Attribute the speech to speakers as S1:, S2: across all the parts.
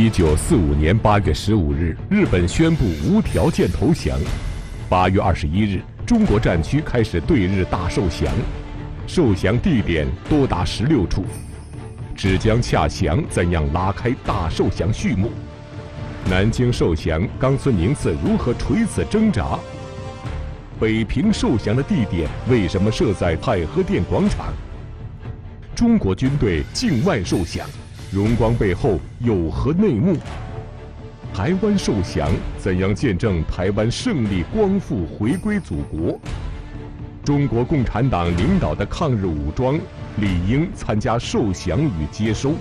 S1: 一九四五年八月十五日，日本宣布无条件投降。八月二十一日，中国战区开始对日大受降，受降地点多达十六处。芷江洽降怎样拉开大受降序幕？南京受降，冈村宁次如何垂死挣扎？北平受降的地点为什么设在太和殿广场？中国军队境外受降。荣光背后有何内幕？台湾受降怎样见证台湾胜利光复回归祖国？中国共产党领导的抗日武装理应参加受降与接收。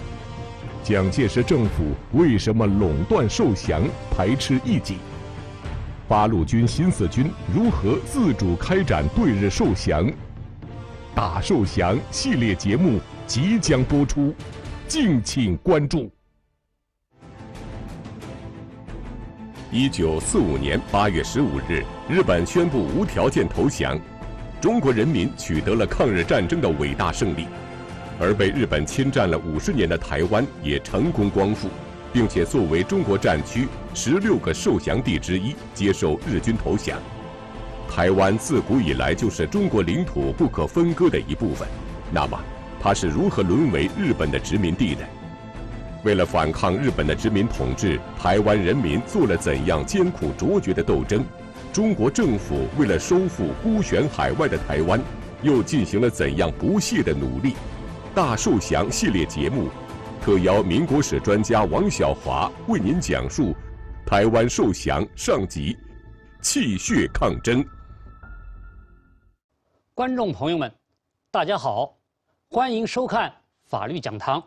S1: 蒋介石政府为什么垄断受降、排斥异己？八路军、新四军如何自主开展对日受降、打受降？系列节目即将播出。敬请关注。一九四五年八月十五日，日本宣布无条件投降，中国人民取得了抗日战争的伟大胜利，而被日本侵占了五十年的台湾也成功光复，并且作为中国战区十六个受降地之一，接受日军投降。台湾自古以来就是中国领土不可分割的一部分。那么，它是如何沦为日本的殖民地的？为了反抗日本的殖民统治，台湾人民做了怎样艰苦卓绝的斗争？中国政府为了收复孤悬海外的台湾，又进行了怎样不懈的努力？大受降系列节目，特邀民国史专家王小华为您讲述《台湾受降》上集，《气血抗争》。
S2: 观众朋友们，大家好。欢迎收看《法律讲堂》。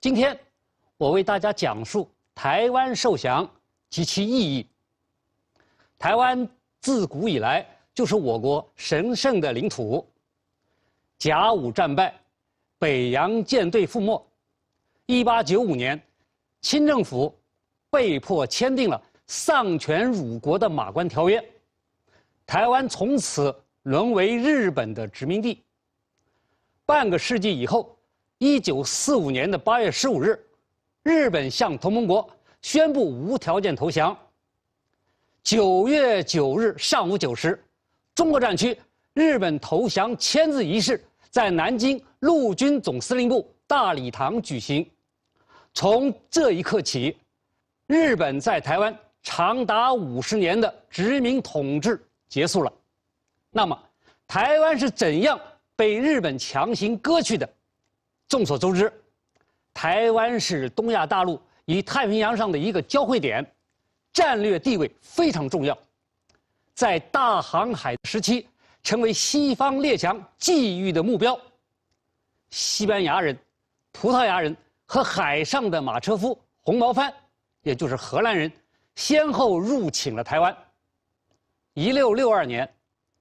S2: 今天，我为大家讲述台湾受降及其意义。台湾自古以来就是我国神圣的领土。甲午战败，北洋舰队覆没，一八九五年，清政府被迫签订了丧权辱国的《马关条约》，台湾从此沦为日本的殖民地。半个世纪以后，一九四五年的八月十五日，日本向同盟国宣布无条件投降。九月九日上午九时，中国战区日本投降签字仪式在南京陆军总司令部大礼堂举行。从这一刻起，日本在台湾长达五十年的殖民统治结束了。那么，台湾是怎样？被日本强行割去的，众所周知，台湾是东亚大陆与太平洋上的一个交汇点，战略地位非常重要。在大航海时期，成为西方列强觊觎的目标。西班牙人、葡萄牙人和海上的马车夫红毛番，也就是荷兰人，先后入侵了台湾。一六六二年，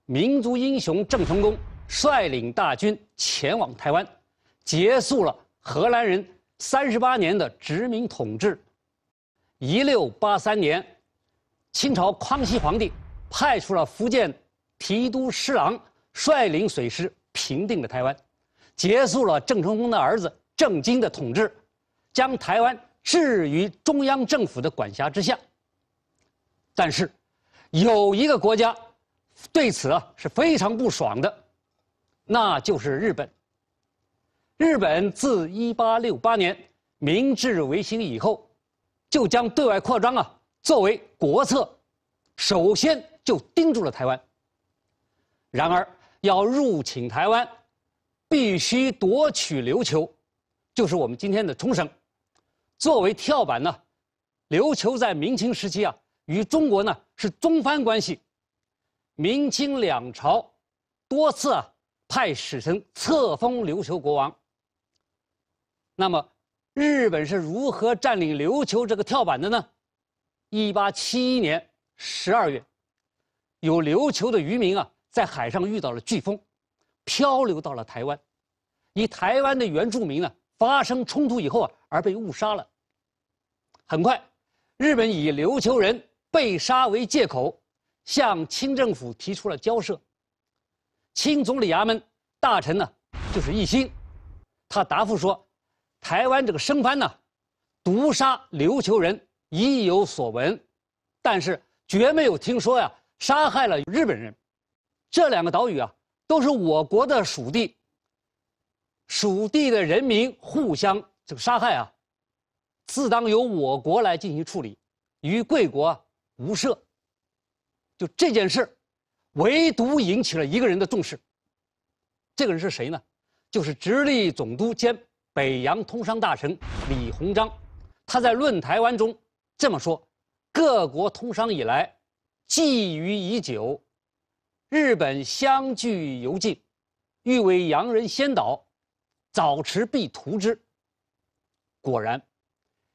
S2: 民族英雄郑成功。率领大军前往台湾，结束了荷兰人三十八年的殖民统治。一六八三年，清朝康熙皇帝派出了福建提督施琅，率领水师平定了台湾，结束了郑成功的儿子郑经的统治，将台湾置于中央政府的管辖之下。但是，有一个国家对此啊是非常不爽的。那就是日本。日本自一八六八年明治维新以后，就将对外扩张啊作为国策，首先就盯住了台湾。然而要入侵台湾，必须夺取琉球，就是我们今天的冲绳，作为跳板呢。琉球在明清时期啊，与中国呢是中藩关系，明清两朝多次啊。派使臣册封琉球国王。那么，日本是如何占领琉球这个跳板的呢？1871年12月，有琉球的渔民啊，在海上遇到了飓风，漂流到了台湾，与台湾的原住民啊发生冲突以后啊，而被误杀了。很快，日本以琉球人被杀为借口，向清政府提出了交涉。清总理衙门大臣呢，就是奕兴，他答复说：“台湾这个生番呢，毒杀琉球人已有所闻，但是绝没有听说呀杀害了日本人。这两个岛屿啊，都是我国的属地。属地的人民互相这个杀害啊，自当由我国来进行处理，与贵国无涉。”就这件事。唯独引起了一个人的重视，这个人是谁呢？就是直隶总督兼北洋通商大臣李鸿章。他在《论台湾》中这么说：“各国通商以来，觊觎已久，日本相距尤近，欲为洋人先导，早迟必图之。”果然，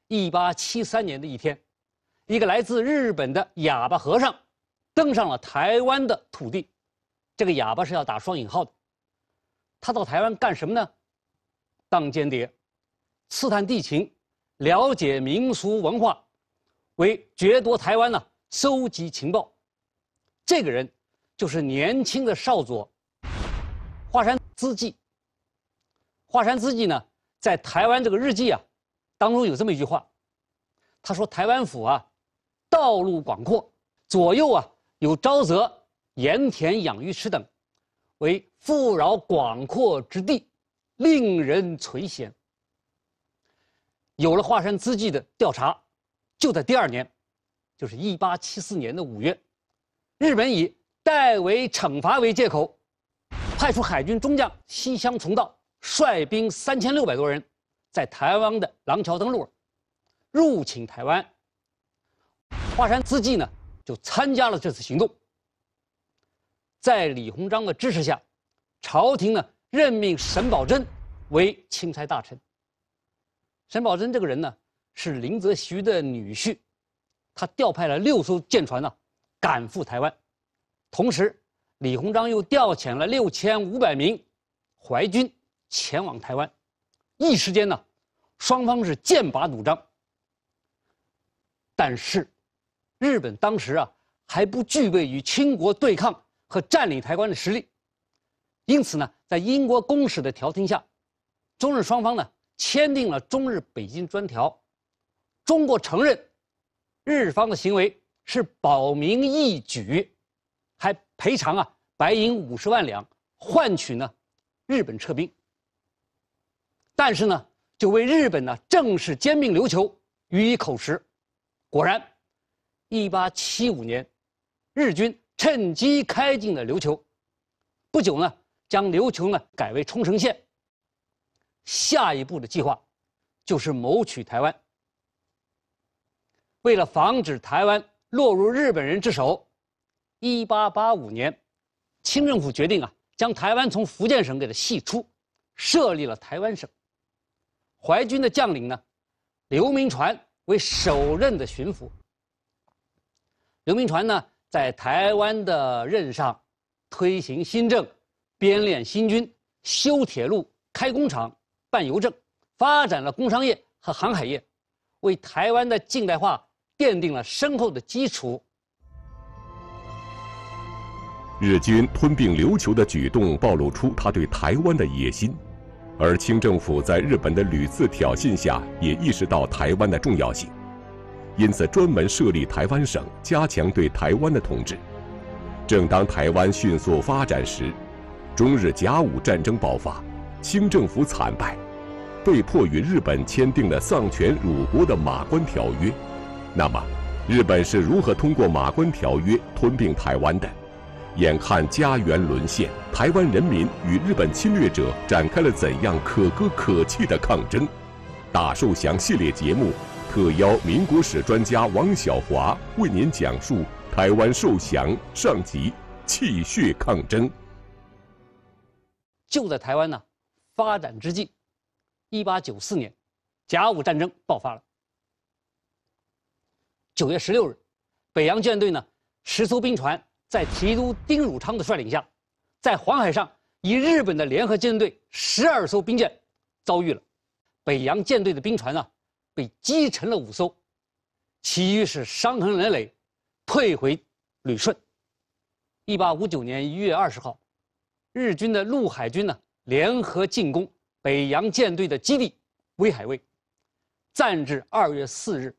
S2: 一八七三年的一天，一个来自日本的哑巴和尚。登上了台湾的土地，这个哑巴是要打双引号的。他到台湾干什么呢？当间谍，刺探地情，了解民俗文化，为掠夺台湾呢收集情报。这个人就是年轻的少佐。华山资记。华山资记呢，在台湾这个日记啊，当中有这么一句话，他说：“台湾府啊，道路广阔，左右啊。”有沼泽、盐田、养鱼池等，为富饶广阔之地，令人垂涎。有了华山资记的调查，就在第二年，就是一八七四年的五月，日本以代为惩罚为借口，派出海军中将西乡重道率兵三千六百多人，在台湾的廊桥登陆入侵台湾。华山资记呢？就参加了这次行动，在李鸿章的支持下，朝廷呢任命沈葆桢为钦差大臣。沈葆桢这个人呢是林则徐的女婿，他调派了六艘舰船呢赶赴台湾，同时，李鸿章又调遣了六千五百名淮军前往台湾，一时间呢，双方是剑拔弩张。但是。日本当时啊还不具备与清国对抗和占领台湾的实力，因此呢，在英国公使的调停下，中日双方呢签订了《中日北京专条》，中国承认日方的行为是保民义举，还赔偿啊白银五十万两，换取呢日本撤兵。但是呢，就为日本呢正式兼并琉球予以口实，果然。一八七五年，日军趁机开进了琉球，不久呢，将琉球呢改为冲绳县。下一步的计划，就是谋取台湾。为了防止台湾落入日本人之手，一八八五年，清政府决定啊，将台湾从福建省给它析出，设立了台湾省。淮军的将领呢，刘铭传为首任的巡抚。刘铭传呢，在台湾的任上，推行新政，编练新军，修铁路，开工厂，办邮政，发展了工商业和航海业，为台湾的近代化奠定了深厚的基础。
S1: 日军吞并琉球的举动暴露出他对台湾的野心，而清政府在日本的屡次挑衅下，也意识到台湾的重要性。因此，专门设立台湾省，加强对台湾的统治。正当台湾迅速发展时，中日甲午战争爆发，清政府惨败，被迫与日本签订了丧权辱国的《马关条约》。那么，日本是如何通过《马关条约》吞并台湾的？眼看家园沦陷，台湾人民与日本侵略者展开了怎样可歌可泣的抗争？大寿祥系列节目。特邀民国史专家王晓华为您讲述台湾受降上集：气血抗争。
S2: 就在台湾呢发展之际，一八九四年，甲午战争爆发了。九月十六日，北洋舰队呢十艘兵船在提督丁汝昌的率领下，在黄海上以日本的联合舰队十二艘兵舰遭遇了。北洋舰队的兵船呢？被击沉了五艘，其余是伤痕累累，退回旅顺。一八五九年一月二十号，日军的陆海军呢联合进攻北洋舰队的基地威海卫，战至二月四日，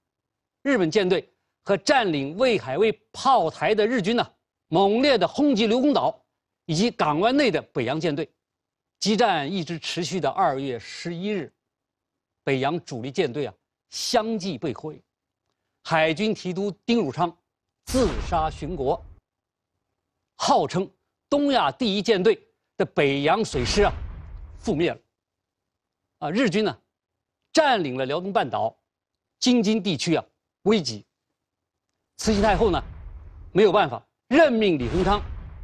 S2: 日本舰队和占领威海卫炮台的日军呢猛烈的轰击刘公岛，以及港湾内的北洋舰队，激战一直持续到二月十一日，北洋主力舰队啊。相继被毁，海军提督丁汝昌自杀殉国。号称东亚第一舰队的北洋水师啊，覆灭了。啊，日军呢，占领了辽东半岛，京津地区啊，危急。慈禧太后呢，没有办法，任命李鸿章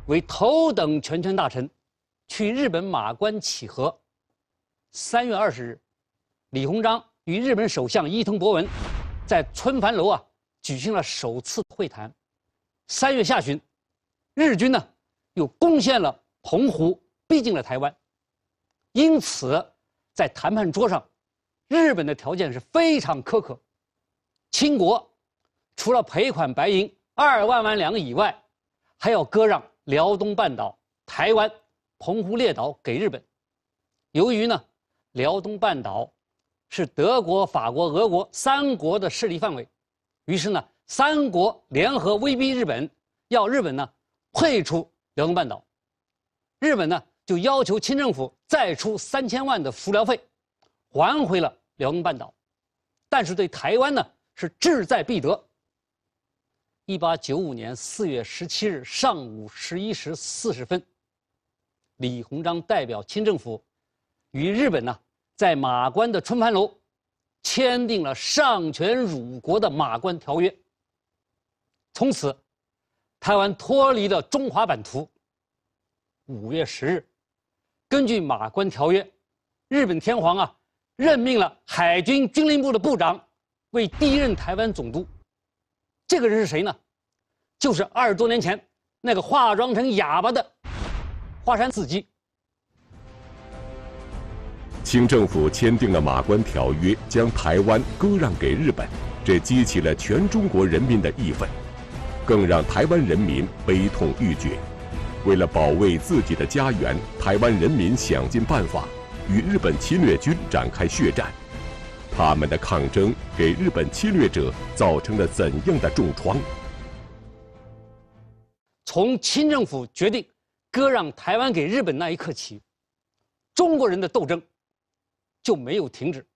S2: 为头等全权大臣，去日本马关乞和。三月二十日，李鸿章。与日本首相伊藤博文在春帆楼啊举行了首次会谈。三月下旬，日军呢又攻陷了澎湖，逼近了台湾。因此，在谈判桌上，日本的条件是非常苛刻。清国除了赔款白银二万万两以外，还要割让辽东半岛、台湾、澎湖列岛给日本。由于呢，辽东半岛。是德国、法国、俄国三国的势力范围，于是呢，三国联合威逼日本，要日本呢，退出辽东半岛。日本呢，就要求清政府再出三千万的浮辽费，还回了辽东半岛。但是对台湾呢，是志在必得。一八九五年四月十七日上午十一时四十分，李鸿章代表清政府，与日本呢。在马关的春帆楼，签订了丧权辱国的《马关条约》。从此，台湾脱离了中华版图。五月十日，根据《马关条约》，日本天皇啊任命了海军军令部的部长为第一任台湾总督。这个人是谁呢？就是二十多年前那个化妆成哑巴的华山自己。
S1: 清政府签订了《马关条约》，将台湾割让给日本，这激起了全中国人民的义愤，更让台湾人民悲痛欲绝。为了保卫自己的家园，台湾人民想尽办法与日本侵略军展开血战。他们的抗争给日本侵略者造成了怎样的重创？
S2: 从清政府决定割让台湾给日本那一刻起，中国人的斗争。就没有停止，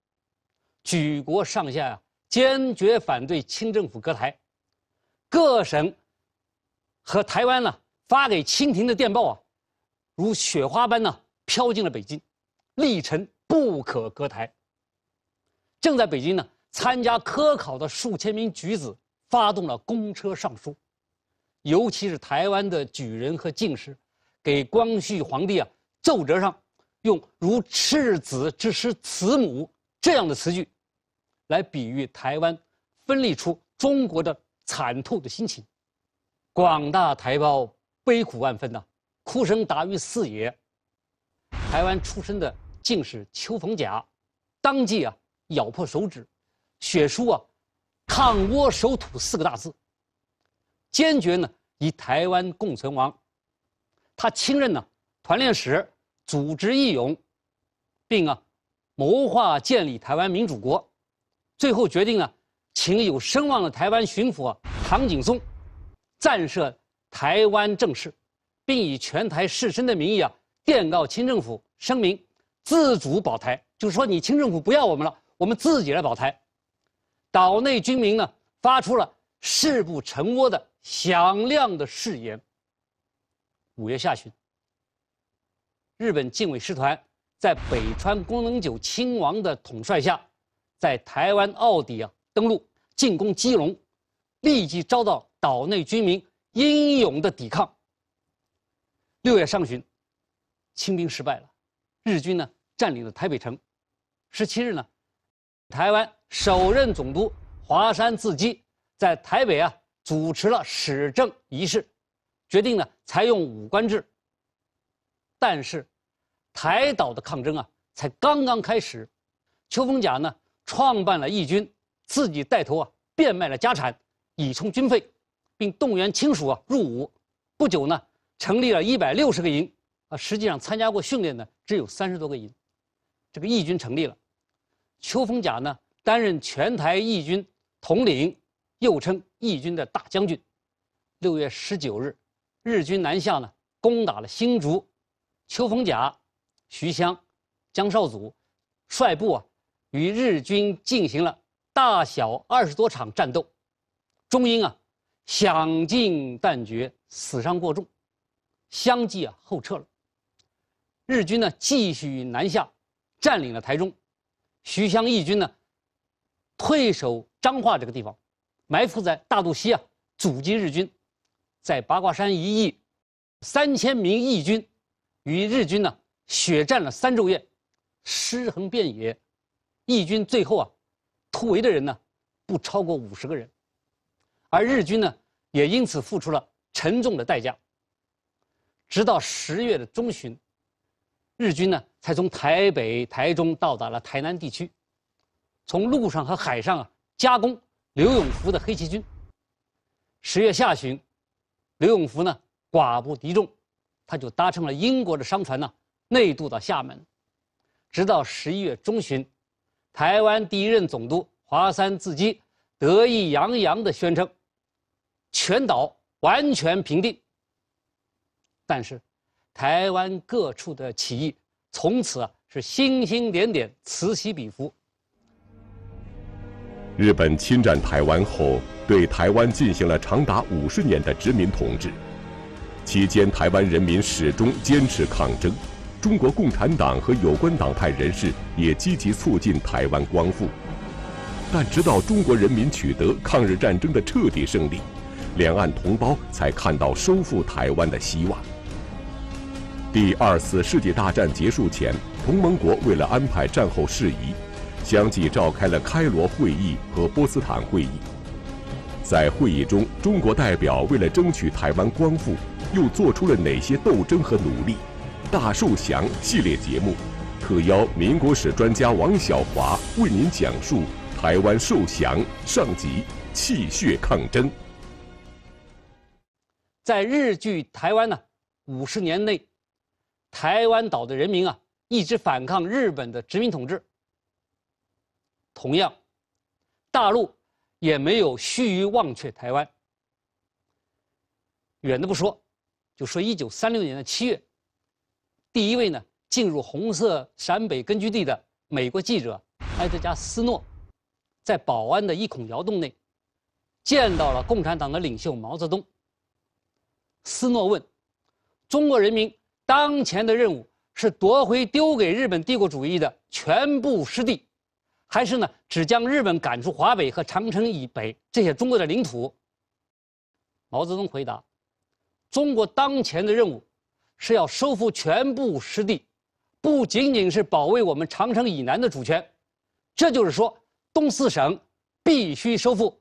S2: 举国上下坚决反对清政府割台，各省和台湾呢发给清廷的电报啊，如雪花般呢飘进了北京，立臣不可割台。正在北京呢参加科考的数千名举子发动了公车上书，尤其是台湾的举人和进士，给光绪皇帝啊奏折上。用“如赤子之师慈母”这样的词句，来比喻台湾分离出中国的惨痛的心情，广大台胞悲苦万分呐，哭声达于四野。台湾出身的进是邱逢甲，当即啊咬破手指，血书啊“抗倭守土”四个大字，坚决呢与台湾共存亡。他亲任呢团练使。组织义勇，并啊，谋划建立台湾民主国，最后决定啊，请有声望的台湾巡抚啊、唐景崧暂设台湾政事，并以全台士绅的名义啊，电告清政府声明自主保台，就是说你清政府不要我们了，我们自己来保台。岛内军民呢发出了誓不成窝的响亮的誓言。五月下旬。日本近卫师团在北川宫能久亲王的统帅下，在台湾奥底啊登陆，进攻基隆，立即遭到岛内军民英勇的抵抗。六月上旬，清兵失败了，日军呢占领了台北城。十七日呢，台湾首任总督华山自基在台北啊主持了史政仪式，决定呢采用五官制，但是。台岛的抗争啊，才刚刚开始。邱逢甲呢，创办了义军，自己带头啊，变卖了家产，以充军费，并动员亲属啊入伍。不久呢，成立了一百六十个营，啊，实际上参加过训练的只有三十多个营。这个义军成立了，邱逢甲呢，担任全台义军统领，又称义军的大将军。六月十九日，日军南下呢，攻打了新竹，邱逢甲。徐湘、江少祖，率部啊，与日军进行了大小二十多场战斗，终因啊，想尽但绝，死伤过重，相继啊后撤了。日军呢继续南下，占领了台中，徐湘义军呢，退守彰化这个地方，埋伏在大渡溪啊，阻击日军，在八卦山一役，三千名义军，与日军呢。血战了三昼夜，尸横遍野，义军最后啊，突围的人呢，不超过五十个人，而日军呢，也因此付出了沉重的代价。直到十月的中旬，日军呢才从台北、台中到达了台南地区，从陆上和海上啊加工刘永福的黑旗军。十月下旬，刘永福呢寡不敌众，他就搭乘了英国的商船呢。内渡到厦门，直到十一月中旬，台湾第一任总督华山自基得意洋洋地宣称：“全岛完全平定。”但是，台湾各处的起义从此啊是星星点点，此起彼伏。
S1: 日本侵占台湾后，对台湾进行了长达五十年的殖民统治，期间台湾人民始终坚持抗争。中国共产党和有关党派人士也积极促进台湾光复，但直到中国人民取得抗日战争的彻底胜利，两岸同胞才看到收复台湾的希望。第二次世界大战结束前，同盟国为了安排战后事宜，相继召开了开罗会议和波茨坦会议。在会议中，中国代表为了争取台湾光复，又做出了哪些斗争和努力？大受降系列节目，特邀民国史专家王小华为您讲述《台湾受降》上集：气血抗争。
S2: 在日据台湾呢五十年内，台湾岛的人民啊一直反抗日本的殖民统治。同样，大陆也没有须臾忘却台湾。远的不说，就说一九三六年的七月。第一位呢，进入红色陕北根据地的美国记者埃德加·斯诺，在保安的一孔窑洞内，见到了共产党的领袖毛泽东。斯诺问：“中国人民当前的任务是夺回丢给日本帝国主义的全部失地，还是呢，只将日本赶出华北和长城以北这些中国的领土？”毛泽东回答：“中国当前的任务。”是要收复全部失地，不仅仅是保卫我们长城以南的主权，这就是说，东四省必须收复，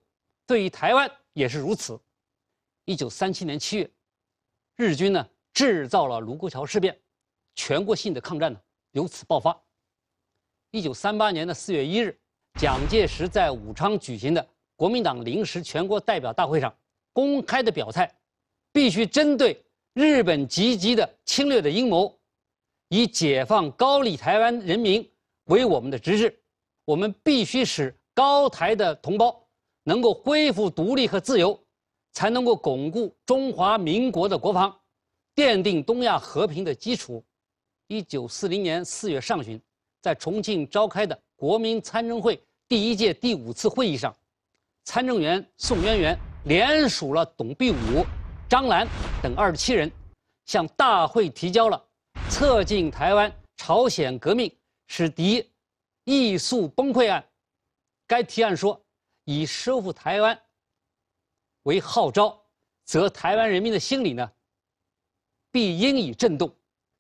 S2: 对于台湾也是如此。一九三七年七月，日军呢制造了卢沟桥事变，全国性的抗战呢由此爆发。一九三八年的四月一日，蒋介石在武昌举行的国民党临时全国代表大会上公开的表态，必须针对。日本积极的侵略的阴谋，以解放高丽、台湾人民为我们的职责。我们必须使高台的同胞能够恢复独立和自由，才能够巩固中华民国的国防，奠定东亚和平的基础。一九四零年四月上旬，在重庆召开的国民参政会第一届第五次会议上，参政员宋渊源联署了董必武。张澜等二十七人向大会提交了《策进台湾朝鲜革命，使敌易速崩溃案》。该提案说：“以收复台湾为号召，则台湾人民的心理呢，必应以震动，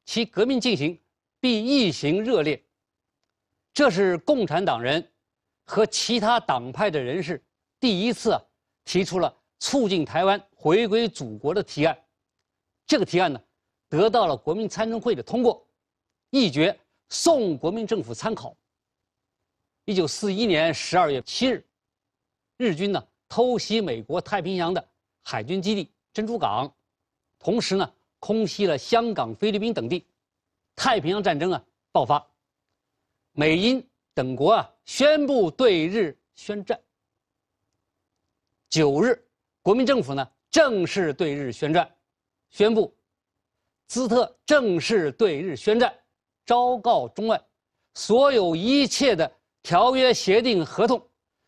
S2: 其革命进行必易行热烈。”这是共产党人和其他党派的人士第一次提出了促进台湾。回归祖国的提案，这个提案呢，得到了国民参政会的通过，一决送国民政府参考。一九四一年十二月七日，日军呢偷袭美国太平洋的海军基地珍珠港，同时呢空袭了香港、菲律宾等地，太平洋战争啊爆发，美英等国啊宣布对日宣战。九日，国民政府呢。正式对日宣战，宣布，兹特正式对日宣战，昭告中外，所有一切的条约协定合同，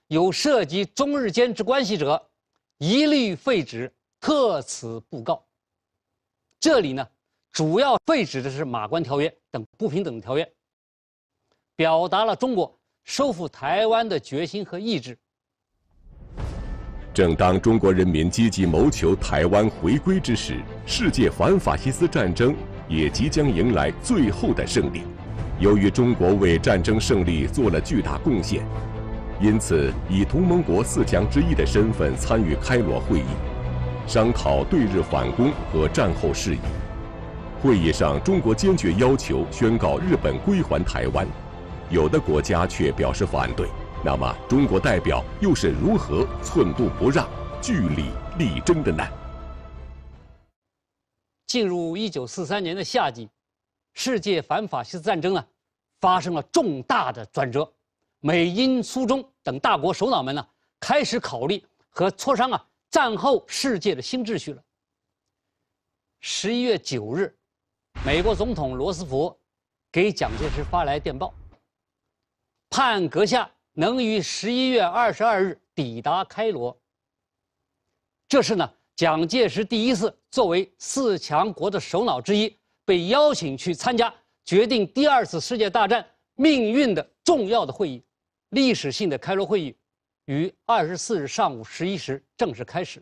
S2: 有涉及中日间之关系者，一律废止。特此布告。这里呢，主要废止的是《马关条约》等不平等条约。表达了中国收复台湾的决心和意志。
S1: 正当中国人民积极谋求台湾回归之时，世界反法西斯战争也即将迎来最后的胜利。由于中国为战争胜利做了巨大贡献，因此以同盟国四强之一的身份参与开罗会议，商讨对日反攻和战后事宜。会议上，中国坚决要求宣告日本归还台湾，有的国家却表示反对。那么，中国代表又是如何寸步不让、据理力争的呢？
S2: 进入一九四三年的夏季，世界反法西斯战争呢发生了重大的转折，美、英、苏、中等大国首脑们呢开始考虑和磋商啊战后世界的新秩序了。十一月九日，美国总统罗斯福给蒋介石发来电报，盼阁下。能于十一月二十二日抵达开罗。这是呢，蒋介石第一次作为四强国的首脑之一被邀请去参加决定第二次世界大战命运的重要的会议，历史性的开罗会议，于二十四日上午十一时正式开始。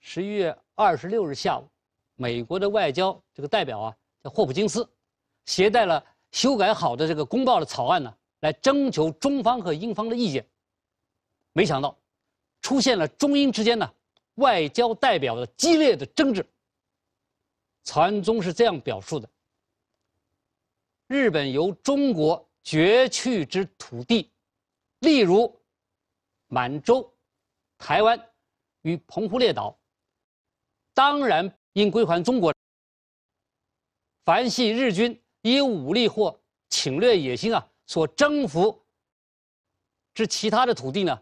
S2: 十一月二十六日下午，美国的外交这个代表啊，叫霍普金斯，携带了修改好的这个公报的草案呢。来征求中方和英方的意见，没想到出现了中英之间呢外交代表的激烈的争执。曹安宗是这样表述的：日本由中国攫取之土地，例如满洲、台湾与澎湖列岛，当然应归还中国。凡系日军以武力或侵略野心啊。所征服之其他的土地呢，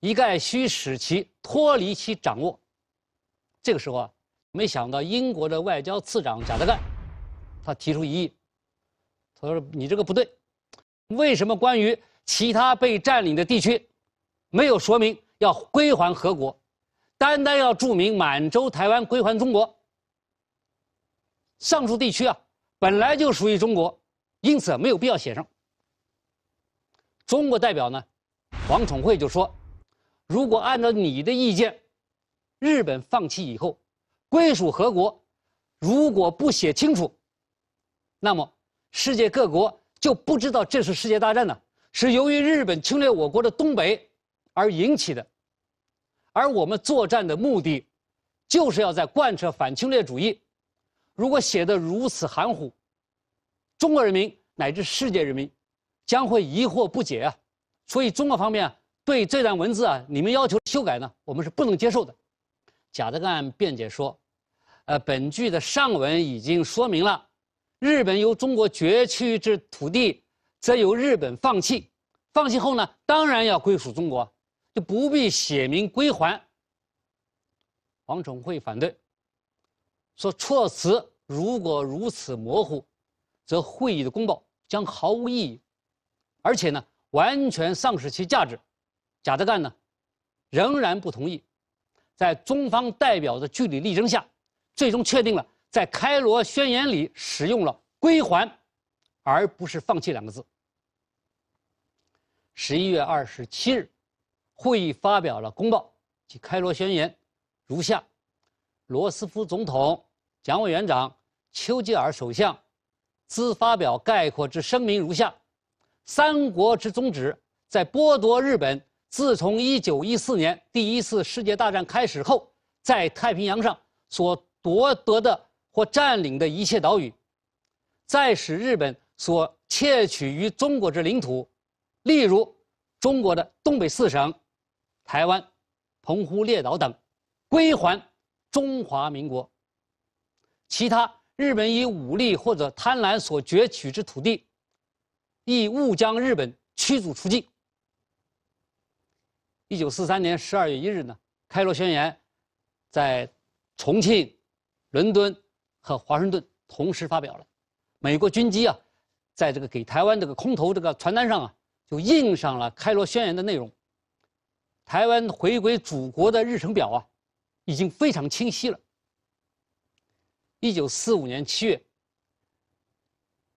S2: 一概需使其脱离其掌握。这个时候啊，没想到英国的外交次长贾德干，他提出异议，他说：“你这个不对，为什么关于其他被占领的地区，没有说明要归还何国，单单要注明满洲、台湾归还中国？上述地区啊，本来就属于中国，因此没有必要写上。”中国代表呢，王宠惠就说：“如果按照你的意见，日本放弃以后归属何国，如果不写清楚，那么世界各国就不知道这次世界大战呢，是由于日本侵略我国的东北而引起的，而我们作战的目的，就是要在贯彻反侵略主义。如果写的如此含糊，中国人民乃至世界人民。”将会疑惑不解啊，所以中国方面对这段文字啊，你们要求修改呢，我们是不能接受的。贾德干辩解说：“呃，本句的上文已经说明了，日本由中国攫取之土地，则由日本放弃，放弃后呢，当然要归属中国，就不必写明归还。”王宠惠反对，说措辞如果如此模糊，则会议的公报将毫无意义。而且呢，完全丧失其价值。贾德干呢，仍然不同意。在中方代表的据理力争下，最终确定了在开罗宣言里使用了“归还”而不是“放弃”两个字。十一月二十七日，会议发表了公报及开罗宣言，如下：罗斯福总统、蒋委员长、丘吉尔首相，兹发表概括之声明如下。三国之宗旨，在剥夺日本自从一九一四年第一次世界大战开始后，在太平洋上所夺得的或占领的一切岛屿，再使日本所窃取于中国之领土，例如中国的东北四省、台湾、澎湖列岛等，归还中华民国；其他日本以武力或者贪婪所攫取之土地。亦误将日本驱逐出境。一九四三年十二月一日呢，开罗宣言，在重庆、伦敦和华盛顿同时发表了。美国军机啊，在这个给台湾这个空投这个传单上啊，就印上了开罗宣言的内容。台湾回归祖国的日程表啊，已经非常清晰了。一九四五年七月。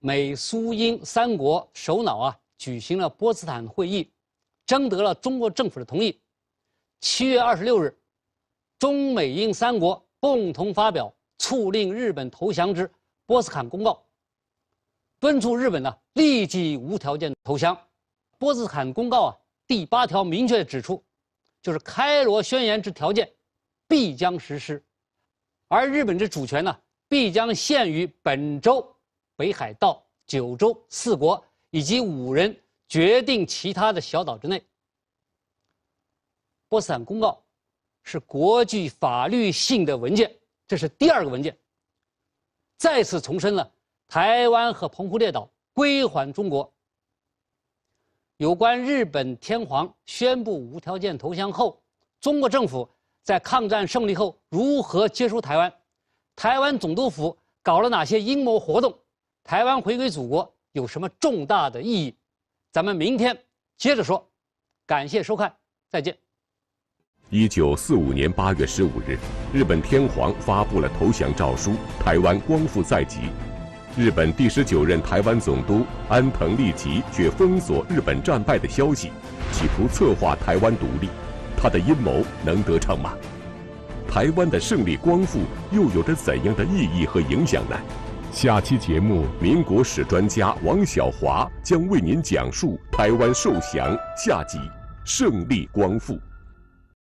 S2: 美苏英三国首脑啊举行了波茨坦会议，征得了中国政府的同意。七月二十六日，中美英三国共同发表《促令日本投降之波茨坦公告》，敦促日本呢立即无条件投降。波茨坦公告啊第八条明确指出，就是开罗宣言之条件必将实施，而日本之主权呢必将限于本州。北海道、九州四国以及五人决定其他的小岛之内。波茨坦公告是国际法律性的文件，这是第二个文件。再次重申了台湾和澎湖列岛归还中国。有关日本天皇宣布无条件投降后，中国政府在抗战胜利后如何接收台湾，台湾总督府搞了哪些阴谋活动？台湾回归祖国有什么重大的意义？咱们明天接着说。感谢收看，再见。
S1: 一九四五年八月十五日，日本天皇发布了投降诏书，台湾光复在即。日本第十九任台湾总督安藤利吉却封锁日本战败的消息，企图策划台湾独立。他的阴谋能得逞吗？台湾的胜利光复又有着怎样的意义和影响呢？下期节目，民国史专家王小华将为您讲述台湾受降下集，胜利光复。